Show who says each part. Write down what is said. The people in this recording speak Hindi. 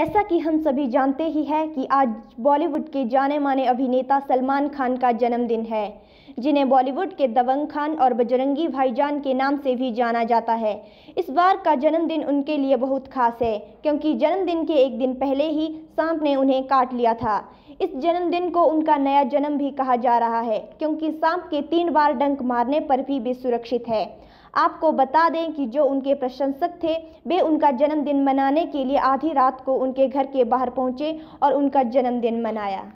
Speaker 1: ऐसा कि हम सभी जानते ही हैं कि आज बॉलीवुड के जाने माने अभिनेता सलमान खान का जन्मदिन है जिन्हें बॉलीवुड के दबंग खान और बजरंगी भाईजान के नाम से भी जाना जाता है इस बार का जन्मदिन उनके लिए बहुत खास है क्योंकि जन्मदिन के एक दिन पहले ही सांप ने उन्हें काट लिया था इस जन्मदिन को उनका नया जन्म भी कहा जा रहा है क्योंकि सांप के तीन बार डंक मारने पर भी वे सुरक्षित है आपको बता दें कि जो उनके प्रशंसक थे वे उनका जन्मदिन मनाने के लिए आधी रात को उनके घर के बाहर पहुंचे और उनका जन्मदिन मनाया